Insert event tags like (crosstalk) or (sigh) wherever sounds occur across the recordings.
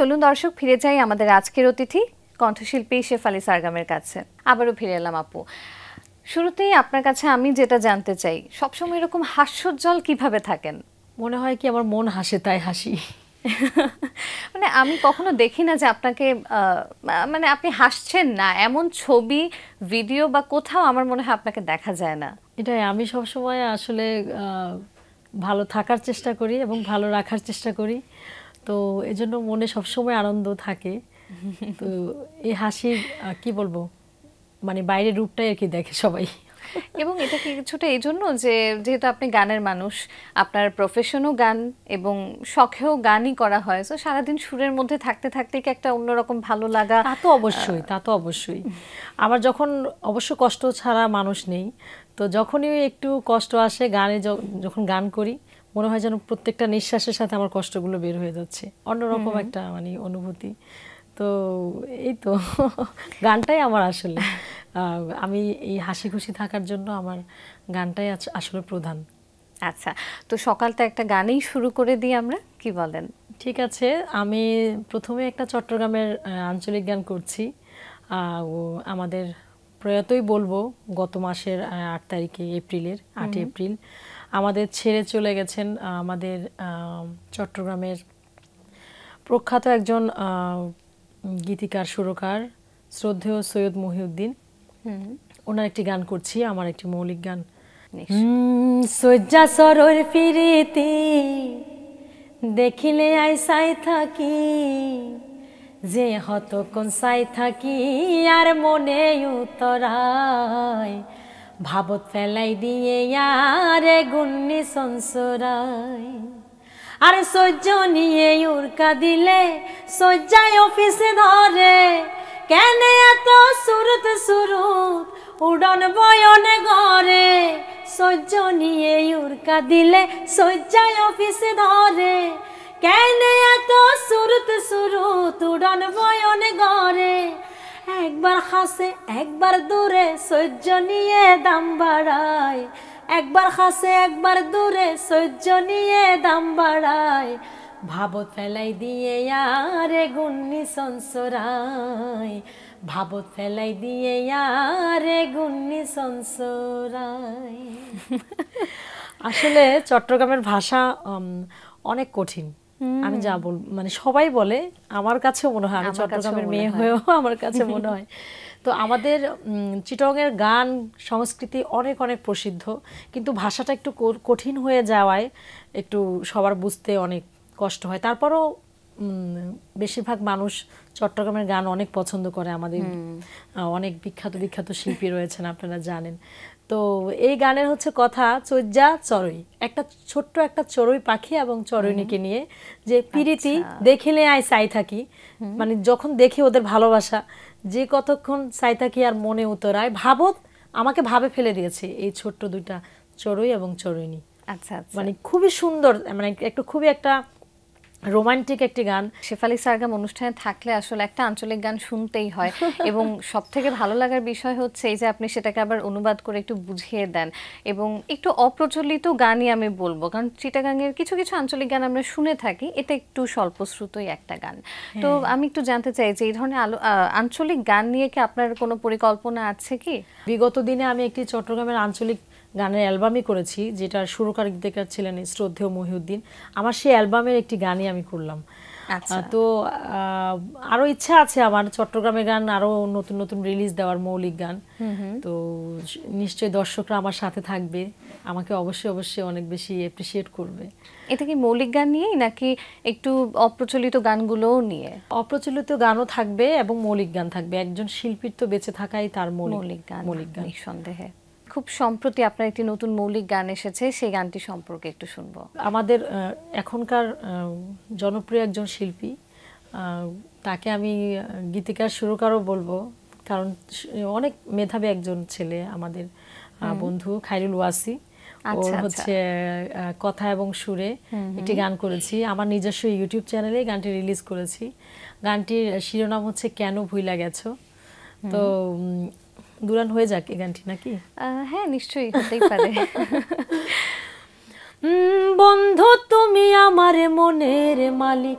চলুন দর্শক ফিরে যাই আমাদের আজকের অতিথি কণ্ঠশিল্পী শেফালি সারগামের কাছে আবারও ফিরে এলাম আপু শুরুতেই আপনার কাছে আমি যেটা জানতে চাই সবসময় এরকম হাস্যোজ্জ্বল কিভাবে থাকেন মনে হয় কি আমার মন হাসে তাই হাসি (laughs) মানে আমি কখনো দেখি না যে আপনাকে মানে আপনি হাসছেন না এমন ছবি ভিডিও বা কোথাও আমার মনে হয় আপনাকে দেখা যায় না এটাই আমি সবসময় আসলে ভালো থাকার চেষ্টা করি এবং ভালো রাখার চেষ্টা করি তো এজন্য মনে সবসময় আনন্দ থাকে তো এই হাসির কি বলবো মানে বাইরের রূপটাই আর কি দেখে সবাই এবং এটা কিছুটা এই জন্য যে যেহেতু আপনি গানের মানুষ আপনার প্রফেশনও গান এবং শখেও গানই করা হয় তো সারাদিন সুরের মধ্যে থাকতে থাকতে কি একটা অন্যরকম ভালো লাগা তা তো অবশ্যই তা তো অবশ্যই আমার যখন অবশ্য কষ্ট ছাড়া মানুষ নেই তো যখনই একটু কষ্ট আসে গানে যখন গান করি মনে হয় যেন প্রত্যেকটা নিঃশ্বাসের সাথে আমার কষ্টগুলো বের হয়ে যাচ্ছে অন্যরকম একটা মানে অনুভূতি তো এই তো (laughs) গানটাই আমার আসলে (laughs) আমি এই হাসি খুশি থাকার জন্য আমার গানটাই আসলে প্রধান আচ্ছা তো সকালটা একটা গানেই শুরু করে দিই আমরা কি বলেন ঠিক আছে আমি প্রথমে একটা চট্টগ্রামের আঞ্চলিক গান করছি আমাদের প্রয়াতই বলবো গত মাসের আট তারিখে এপ্রিলের আট এপ্রিল আমাদের ছেড়ে চলে গেছেন আমাদের চট্টগ্রামের প্রখ্যাত একজন গীতিকার সুরকার শ্রদ্ধেয় সৈয়দ মহিউদ্দিন ওনার একটি গান করছি আমার একটি মৌলিক গান সরল ফিরিতে দেখিলে আই সাই থাকি যে হত কোন সাই থাকি আর মনে উতরায় ভাবত ফেলাই দিয়ে আরে গুন্নি সংসরায় আর সহ্য নিয়ে উরকা দিলে সজ্জায় অফিসে ধরে কেন এত সুরত সুরত উড়ন বয়নে ঘরে সহ্য নিয়ে উরকা দিলে সজ্জায় অফিসে ধরে কেন এত সুরত সুরত উড়ন বয়নে ঘরে একবার হাসে একবার দূরে সহ্য নিয়ে দাম বাড়ায় একবার হাসে একবার দূরে সহ্য নিয়ে দাম বাড়ায় ভাবত ফেলাই দিয়ে আরে গুন্নি সনসরাই ভাবত ফেলাই দিয়ে আরে গুন্নি সনসরাই (laughs) আসলে চট্টগ্রামের ভাষা অনেক কঠিন আমি যা বল মানে সবাই বলে আমার কাছে মনে হয় আমি চট্টগ্রামের মেয়ে হয়েও আমার কাছে মনে হয় তো আমাদের চিটংয়ের গান সংস্কৃতি অনেক অনেক প্রসিদ্ধ কিন্তু ভাষাটা একটু কঠিন হয়ে যাওয়ায় একটু সবার বুঝতে অনেক কষ্ট হয় তারপরও বেশিরভাগ মানুষ চট্টগ্রামের গান অনেক পছন্দ করে আমাদের অনেক বিখ্যাত বিখ্যাত শিল্পী রয়েছেন আপনারা জানেন তো এই গানের হচ্ছে কথা চৈজা চড়ুই একটা ছোট্ট একটা চড়ুই পাখি এবং চড়ুইনিকে নিয়ে যে পিরিতি আচ্ছা। দেখিলে আয় চাই থাকি মানে যখন দেখি ওদের ভালোবাসা যে কতক্ষণ চাই থাকি আর মনে উতরায় ভাবত আমাকে ভাবে ফেলে দিয়েছে এই ছোট্ট দুটা চড়ুই এবং চড়ইনি আচ্ছা, আচ্ছা মানে খুবই সুন্দর মানে একটু খুবই একটা রোমান্টিক একটি গান শেফালি সারগাম অনুষ্ঠানে থাকলে আসলে একটা আঞ্চলিক গান শুনতেই হয় (laughs) এবং সব থেকে ভালো লাগার বিষয় হচ্ছে এই যে আপনি সেটাকে আবার অনুবাদ করে একটু বুঝিয়ে দেন এবং একটু অপ্রচলিত গানই আমি বলবো কারণ চিটাগাংয়ের কিছু কিছু আঞ্চলিক গান আমরা শুনে থাকি এটা একটু স্বল্পশ্রুতই একটা গান তো হ্যাঁ। আমি একটু জানতে চাই যে এই ধরনের আলো আঞ্চলিক গান নিয়ে কি আপনার কোনো পরিকল্পনা আছে কি বিগত দিনে আমি একটি চট্টগ্রামের আঞ্চলিক গানের অ্যালবামই করেছি যেটার সুরকার গীতিকার ছিলেন শ্রদ্ধেয় মহিউদ্দিন আমার সেই অ্যালবামের একটি গানই আমি করলাম আচ্ছা। তো আরো ইচ্ছা আছে আমার চট্টগ্রামে গান আরো নতুন নতুন রিলিজ দেওয়ার মৌলিক গান তো নিশ্চয়ই দর্শকরা আমার সাথে থাকবে আমাকে অবশ্যই অবশ্যই অনেক বেশি অ্যাপ্রিসিয়েট করবে এটা কি মৌলিক গান নিয়েই নাকি একটু অপ্রচলিত গানগুলোও নিয়ে অপ্রচলিত গানও থাকবে এবং মৌলিক গান থাকবে একজন শিল্পীর তো বেঁচে থাকাই তার মৌলিক গান মৌলিক গান নিঃসন্দেহে খুব সম্প্রতি আপনার একটি নতুন মৌলিক গান এসেছে সেই গানটি সম্পর্কে একটু শুনব আমাদের এখনকার জনপ্রিয় একজন শিল্পী তাকে আমি গীতিকার সুরকারও বলবো কারণ অনেক মেধাবী একজন ছেলে আমাদের বন্ধু খাইরুল ওয়াসি আচ্ছা, ওর আচ্ছা। হচ্ছে কথা এবং সুরে একটি গান করেছি আমার নিজস্ব ইউটিউব চ্যানেলে গানটি রিলিজ করেছি গানটির শিরোনাম হচ্ছে কেন ভুইলা গেছো তো দুরান হয়ে যাক এই গানটি নাকি হ্যাঁ নিশ্চয়ই হতেই পারে (laughs) বন্ধু তুমি আমার মনের মালিক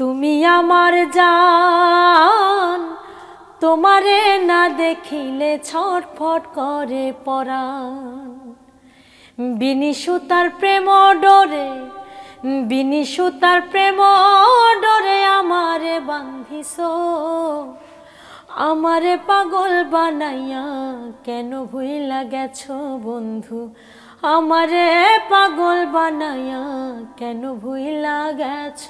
তুমি আমার জান তোমারে না দেখিলে ছটফট করে পরাণ বিনিশু তার প্রেম ডরে বিনিশু তার প্রেম ডরে আমার বান্ধিস আমারে পাগল বানাইয়া কেন ভুইলা গেছ বন্ধু আমারে পাগল বানাইয়া কেন ভুইলা গেছ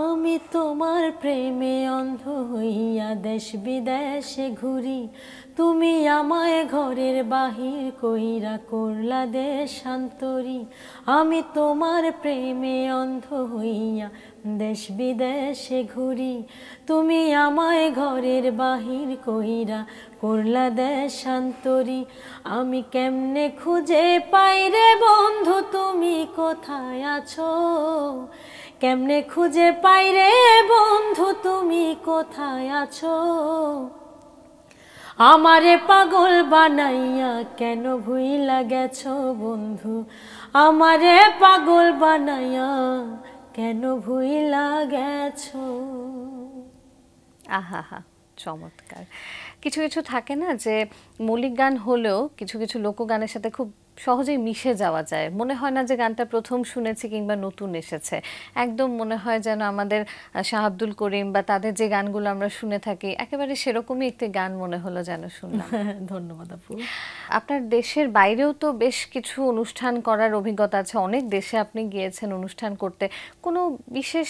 আমি তোমার প্রেমে অন্ধ হইয়া দেশ বিদেশে ঘুরি তুমি আমায় ঘরের বাহির কইরা করলা দেশান্তরী আমি তোমার প্রেমে অন্ধ হইয়া দেশ বিদেশে ঘুরি তুমি আমায় ঘরের বাহির কহিরা করলা দেশান্তরি আমি কেমনে খুঁজে পাইরে বন্ধু তুমি কোথায় আছো কেমনে খুঁজে পাইরে বন্ধু তুমি কোথায় আছো আমারে পাগল বানাইয়া কেন ভুইলা গেছো বন্ধু আমারে পাগল বানাইয়া কেন ভুইলা গেছ আহা হা চমৎকার কিছু কিছু থাকে না যে মৌলিক গান হলেও কিছু কিছু লোকগানের সাথে খুব সহজেই মিশে যাওয়া যায় মনে হয় না যে গানটা প্রথম শুনেছি কিংবা নতুন এসেছে একদম মনে হয় যেন আমাদের শাহ আব্দুল করিম বা তাদের যে গানগুলো আমরা শুনে থাকি একেবারে সেরকমই একটি গান মনে হলো যেন শুনলাম (laughs) ধন্যবাদ আপু আপনার দেশের বাইরেও তো বেশ কিছু অনুষ্ঠান করার অভিজ্ঞতা আছে অনেক দেশে আপনি গিয়েছেন অনুষ্ঠান করতে কোনো বিশেষ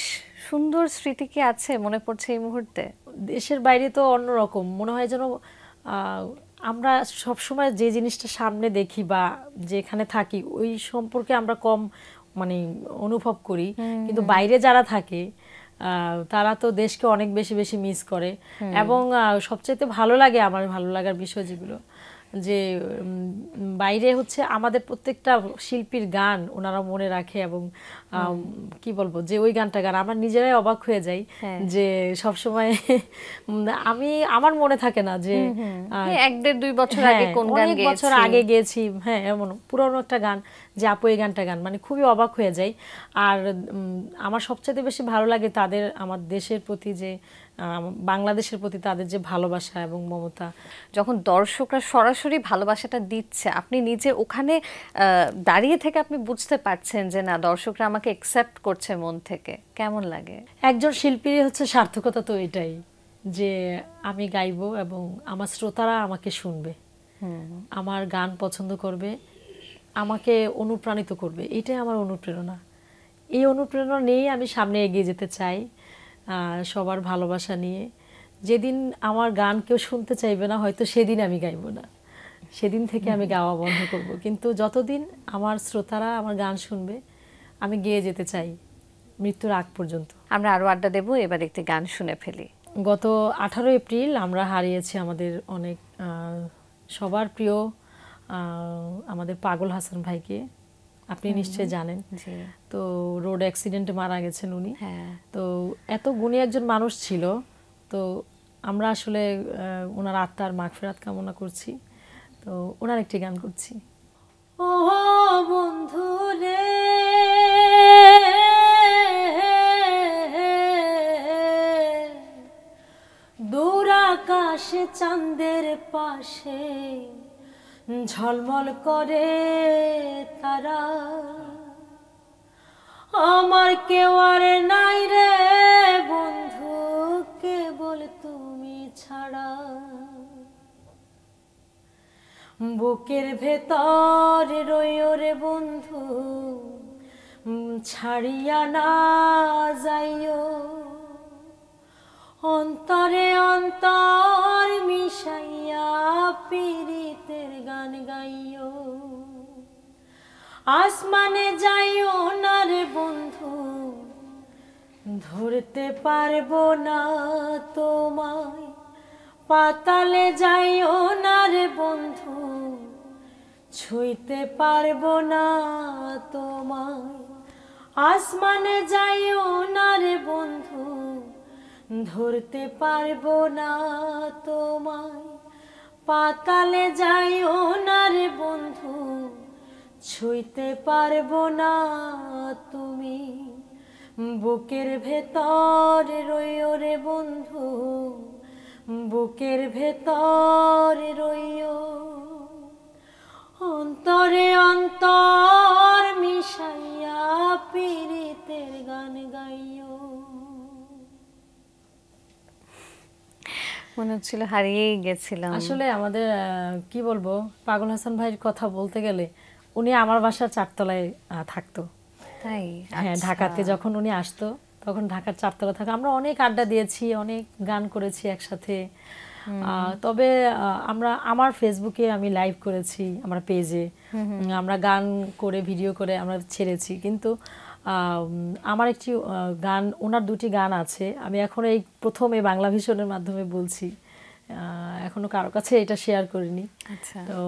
সুন্দর স্মৃতি কি আছে মনে পড়ছে এই মুহূর্তে দেশের বাইরে তো অন্যরকম মনে হয় যেন আমরা সবসময় যে জিনিসটা সামনে দেখি বা যেখানে থাকি ওই সম্পর্কে আমরা কম মানে অনুভব করি কিন্তু বাইরে যারা থাকে তারা তো দেশকে অনেক বেশি বেশি মিস করে এবং সবচেয়ে ভালো লাগে আমার ভালো লাগার বিষয় যেগুলো যে বাইরে হচ্ছে আমাদের প্রত্যেকটা শিল্পীর গান ওনারা মনে রাখে এবং কি বলবো যে ওই গানটা গান আমার নিজেরাই অবাক হয়ে যাই হ্যাঁ। যে সব সময় (laughs) আমি আমার মনে থাকে না যে এক দেড় দুই বছর আগে হ্যাঁ, কোন গান অনেক বছর আগে গেছি হ্যাঁ এমন পুরনো একটা গান যে আপু এই গানটা গান মানে খুবই অবাক হয়ে যাই আর আমার সবচেয়ে বেশি ভালো লাগে তাদের আমার দেশের প্রতি যে বাংলাদেশের প্রতি তাদের যে ভালোবাসা এবং মমতা যখন দর্শকরা সরাসরি ভালোবাসাটা দিচ্ছে আপনি নিজে ওখানে দাঁড়িয়ে থেকে আপনি বুঝতে পারছেন যে না দর্শকরা আমাকে অ্যাকসেপ্ট করছে মন থেকে কেমন লাগে একজন শিল্পীর হচ্ছে সার্থকতা তো এটাই যে আমি গাইব এবং আমার শ্রোতারা আমাকে শুনবে আমার গান পছন্দ করবে আমাকে অনুপ্রাণিত করবে এটাই আমার অনুপ্রেরণা এই অনুপ্রেরণা নিয়েই আমি সামনে এগিয়ে যেতে চাই সবার ভালোবাসা নিয়ে যেদিন আমার গান কেউ শুনতে চাইবে না হয়তো সেদিন আমি গাইব না সেদিন থেকে আমি গাওয়া বন্ধ করব কিন্তু যতদিন আমার শ্রোতারা আমার গান শুনবে আমি গেয়ে যেতে চাই মৃত্যুর আগ পর্যন্ত আমরা আরও আড্ডা দেবো এবার একটি গান শুনে ফেলি গত আঠারো এপ্রিল আমরা হারিয়েছি আমাদের অনেক সবার প্রিয় আমাদের পাগল হাসান ভাইকে আপনি নিশ্চয়ই জানেন তো রোড অ্যাক্সিডেন্টে মারা গেছেন উনি হ্যাঁ। তো এত গুণী একজন মানুষ ছিল তো আমরা আসলে ওনার আত্মার ফেরাত কামনা করছি তো ওনার একটি গান করছি ও বন্ধু রে দূর আকাশে চাঁদের পাশে ঝলমল করে তারা আমার কেউ আর নাই রে বন্ধু কেবল তুমি ছাড়া বুকের ভেতর রে বন্ধু ছাড়িয়া না যাইও অন্তরে অন্তর মিশাইয়া পিড়ি গান গাইও আসমানে যাইও না রে বন্ধু ধরতে পারবো না তোমায় পাতালে যাইও না রে বন্ধু ছুঁইতে পারবো না তোমায় আসমানে যাইও না রে বন্ধু ধরতে পারবো না তোমায় পাতালে যাই ওনার বন্ধু ছুঁইতে পারবো না তুমি বুকের ভেতর রইও রে বন্ধু বুকের ভেতর রইও অন্তরে অন্তর মিশাইয়া পীড়িতের গান গাইও মনে হচ্ছিল হারিয়েই গেছিলাম আসলে আমাদের কি বলবো পাগল হাসান ভাইয়ের কথা বলতে গেলে উনি আমার বাসা চারতলায় থাকতো তাই হ্যাঁ আচ্ছা। ঢাকাতে যখন উনি আসতো তখন ঢাকার চারতলা থাকা আমরা অনেক আড্ডা দিয়েছি অনেক গান করেছি একসাথে তবে আমরা আমার ফেসবুকে আমি লাইভ করেছি আমার পেজে আমরা গান করে ভিডিও করে আমরা ছেড়েছি কিন্তু আমার একটি গান ওনার দুটি গান আছে আমি এখন এই প্রথমে বাংলা ভীষণের মাধ্যমে বলছি এখনো কারো কাছে এটা শেয়ার করিনি আচ্ছা। তো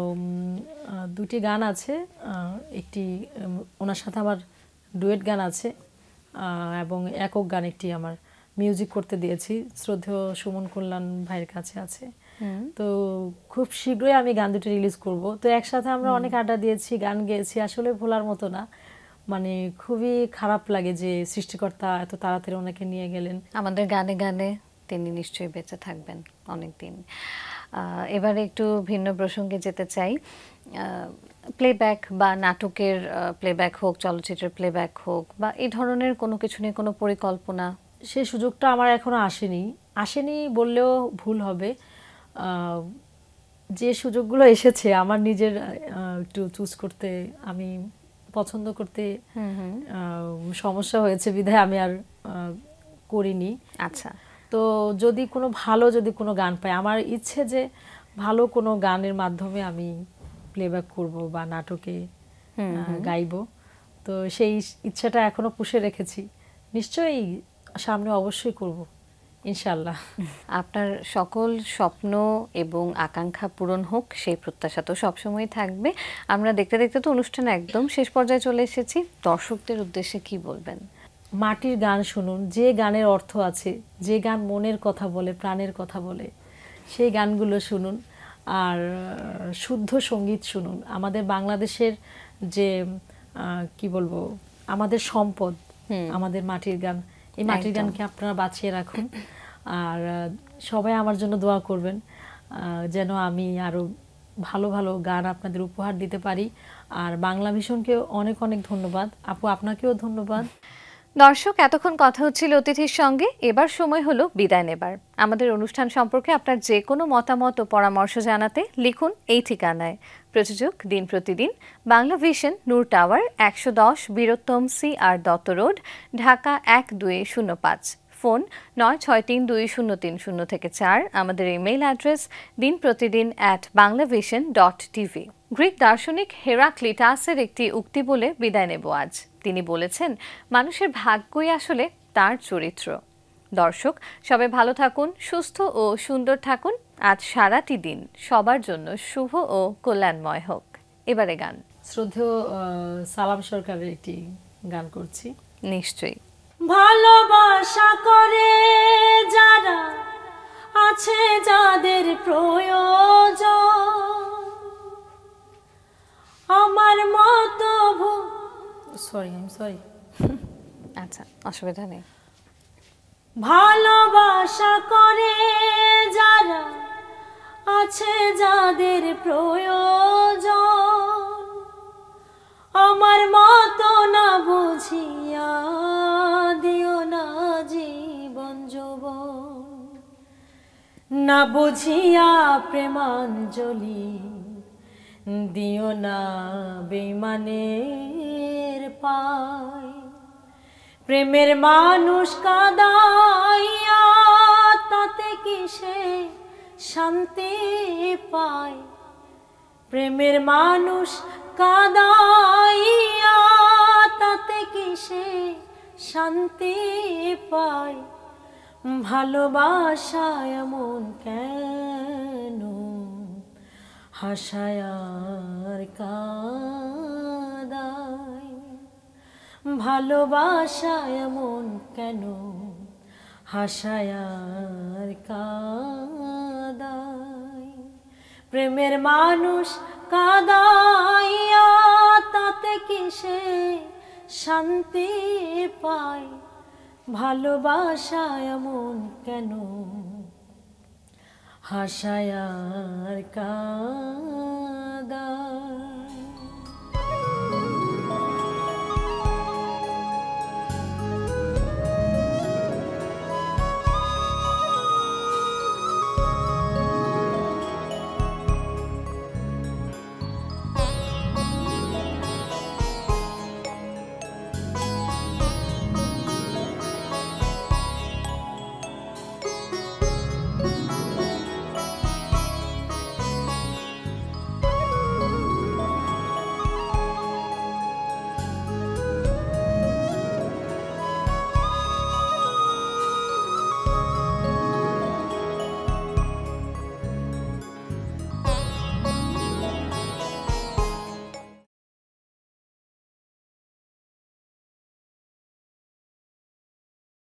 দুটি গান আছে একটি ওনার সাথে আমার ডুয়েট গান আছে এবং একক গান একটি আমার মিউজিক করতে দিয়েছি শ্রদ্ধেয় সুমন কল্যাণ ভাইয়ের কাছে আছে তো খুব শীঘ্রই আমি গান দুটি রিলিজ করব তো একসাথে আমরা অনেক আড্ডা দিয়েছি গান গেয়েছি আসলে ভোলার মতো না মানে খুবই খারাপ লাগে যে সৃষ্টিকর্তা এত তাড়াতাড়ি ওনাকে নিয়ে গেলেন আমাদের গানে গানে তিনি নিশ্চয়ই বেঁচে থাকবেন অনেক দিন এবারে একটু ভিন্ন প্রসঙ্গে যেতে চাই প্লেব্যাক বা নাটকের প্লেব্যাক হোক চলচ্চিত্রের প্লেব্যাক হোক বা এই ধরনের কোনো কিছু নিয়ে কোনো পরিকল্পনা সে সুযোগটা আমার এখনও আসেনি আসেনি বললেও ভুল হবে যে সুযোগগুলো এসেছে আমার নিজের একটু চুজ করতে আমি পছন্দ করতে সমস্যা হয়েছে বিধায় আমি আর করিনি আচ্ছা তো যদি কোনো ভালো যদি কোনো গান পাই আমার ইচ্ছে যে ভালো কোনো গানের মাধ্যমে আমি প্লেব্যাক করব বা নাটকে গাইব তো সেই ইচ্ছাটা এখনো পুষে রেখেছি নিশ্চয়ই সামনে অবশ্যই করবো ইনশাল্লাহ (laughs) আপনার সকল স্বপ্ন এবং আকাঙ্ক্ষা পূরণ হোক সেই প্রত্যাশা তো সবসময় থাকবে আমরা দেখতে দেখতে তো অনুষ্ঠান একদম শেষ পর্যায়ে চলে এসেছি দর্শকদের উদ্দেশ্যে কি বলবেন মাটির গান শুনুন যে গানের অর্থ আছে যে গান মনের কথা বলে প্রাণের কথা বলে সেই গানগুলো শুনুন আর শুদ্ধ সঙ্গীত শুনুন আমাদের বাংলাদেশের যে কি বলবো আমাদের সম্পদ আমাদের মাটির গান এই মাটির গানকে আপনারা বাঁচিয়ে রাখুন আর সবাই আমার জন্য দোয়া করবেন যেন আমি আরও ভালো ভালো গান আপনাদের উপহার দিতে পারি আর বাংলা ভীষণকে অনেক অনেক ধন্যবাদ আপু আপনাকেও ধন্যবাদ দর্শক এতক্ষণ কথা হচ্ছিল অতিথির সঙ্গে এবার সময় হলো বিদায় নেবার আমাদের অনুষ্ঠান সম্পর্কে আপনার যে কোনো মতামত ও পরামর্শ জানাতে লিখুন এই ঠিকানায় প্রযোজক দিন প্রতিদিন বাংলা ভিশন নূর টাওয়ার একশো দশ Birottam C R Dutta road Dhaka এক দুই শূন্য পাঁচ ফোন নয় ছয় তিন দুই শূন্য তিন শূন্য থেকে চার আমাদের ইমেইল অ্যাড্রেস দিন প্রতিদিন অ্যাট বাংলাভিশন ডট টিভি গ্রিক দার্শনিক হেরাক্লিটাসের একটি উক্তি বলে বিদায় নেব আজ তিনি বলেছেন মানুষের ভাগ্যই আসলে তার চরিত্র দর্শক সবাই ভালো থাকুন সুস্থ ও সুন্দর থাকুন আজ সারাটি দিন সবার জন্য শুভ ও কল্যাণময় হোক এবারে গান শ্রদ্ধেয় সালাম সরকারের একটি গান করছি নিশ্চয়ই ভালোবাসা করে যারা আছে যাদের প্রয়োজন আমার মতো সরি সরি আচ্ছা অসুবিধা নেই ভালোবাসা করে যারা আছে যাদের প্রয়োজন আমার মত না বুঝিয়া দিও না জীবন যুব না বুঝিয়া প্রেমাঞ্জলি দিও না বেমানের পায় প্রেমের মানুষ কাদাইয়া তাতে কিসে শান্তি পায় প্রেমের মানুষ কাদাইয়া তাতে কিসে শান্তি পায় ভালোবাসায় এমন কেন হাসায়ার কাদায় ভালোবাসায় এমন কেন হাসায়ার কাদাই প্রেমের মানুষ কাদাইয়া তাতে কিসে শান্তি পায় ভালোবাসায় এমন কেন হাসায়ার কাদাই